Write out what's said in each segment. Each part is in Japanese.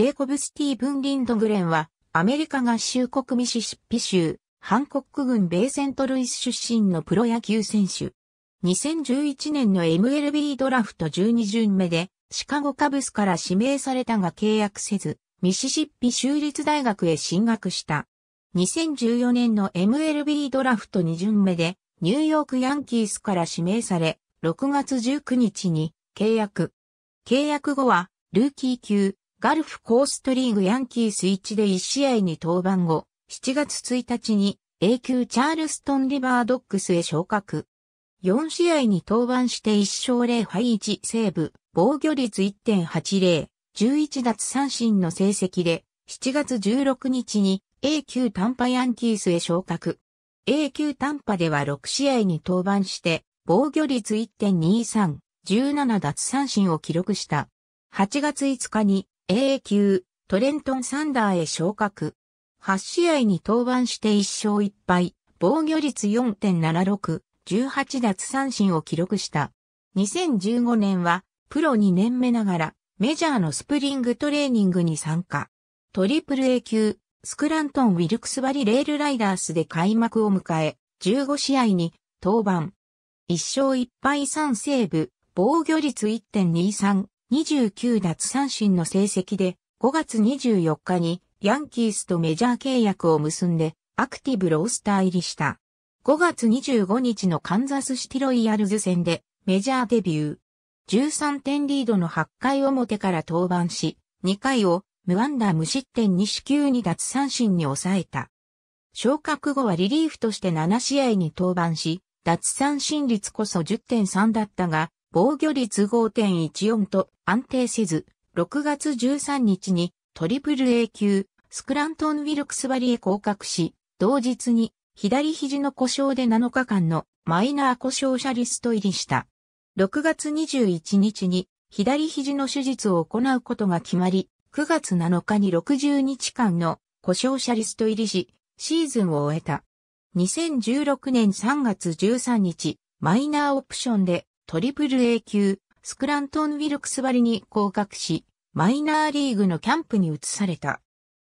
ジェイコブ・スティーブン・リンドグレンは、アメリカ合衆国ミシシッピ州、ハンコック郡ベイセントルイス出身のプロ野球選手。2011年の MLB ドラフト12巡目で、シカゴカブスから指名されたが契約せず、ミシシッピ州立大学へ進学した。2014年の MLB ドラフト2巡目で、ニューヨークヤンキースから指名され、6月19日に契約。契約後は、ルーキー級、ガルフコーストリーグヤンキース1で1試合に登板後、7月1日に A 級チャールストンリバードックスへ昇格。4試合に登板して1勝0敗1セーブ、防御率1.80、11奪三振の成績で、7月16日に A 級短波ヤンキースへ昇格。A 級短波では6試合に登板して、防御率1.23、17奪三振を記録した。8月5日に AA 級、トレントンサンダーへ昇格。8試合に登板して1勝1敗、防御率4.76、18奪三振を記録した。2015年は、プロ2年目ながら、メジャーのスプリングトレーニングに参加。トリプル A 級、スクラントン・ウィルクスバリ・レールライダースで開幕を迎え、15試合に登板。1勝1敗3セーブ、防御率1.23、29奪三振の成績で5月24日にヤンキースとメジャー契約を結んでアクティブロースター入りした。5月25日のカンザスシティロイヤルズ戦でメジャーデビュー。13点リードの8回表から登板し、2回を無安打無失点に四球に奪三振に抑えた。昇格後はリリーフとして7試合に登板し、奪三振率こそ10.3だったが、防御率5.14と安定せず、6月13日にトリプル A 級スクラントン・ウィルクスバリへ降格し、同日に左肘の故障で7日間のマイナー故障者リスト入りした。6月21日に左肘の手術を行うことが決まり、9月7日に60日間の故障者リスト入りし、シーズンを終えた。2016年3月13日、マイナーオプションでトリプル A 級スクラントン・ウィルクスバリに降格し、マイナーリーグのキャンプに移された。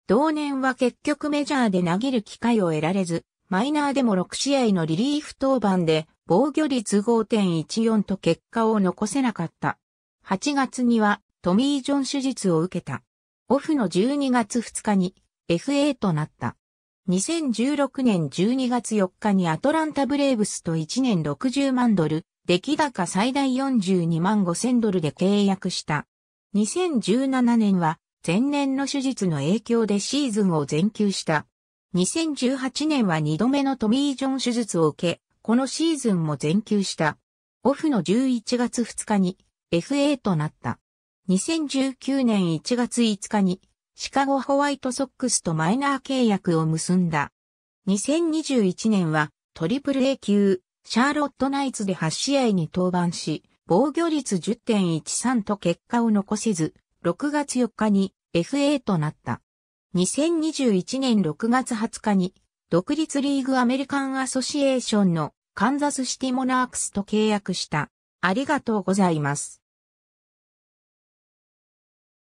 同年は結局メジャーで投げる機会を得られず、マイナーでも6試合のリリーフ登板で防御率5.14と結果を残せなかった。8月にはトミー・ジョン手術を受けた。オフの12月2日に FA となった。2016年12月4日にアトランタブレーブスと1年60万ドル、出来高最大42万5千ドルで契約した。2017年は前年の手術の影響でシーズンを全休した。2018年は2度目のトミー・ジョン手術を受け、このシーズンも全休した。オフの11月2日に FA となった。2019年1月5日にシカゴホワイトソックスとマイナー契約を結んだ。2021年はトリプル A 級シャーロットナイツで8試合に登板し、防御率10.13と結果を残せず、6月4日に FA となった。2021年6月20日に、独立リーグアメリカンアソシエーションのカンザスシティモナークスと契約した。ありがとうございます。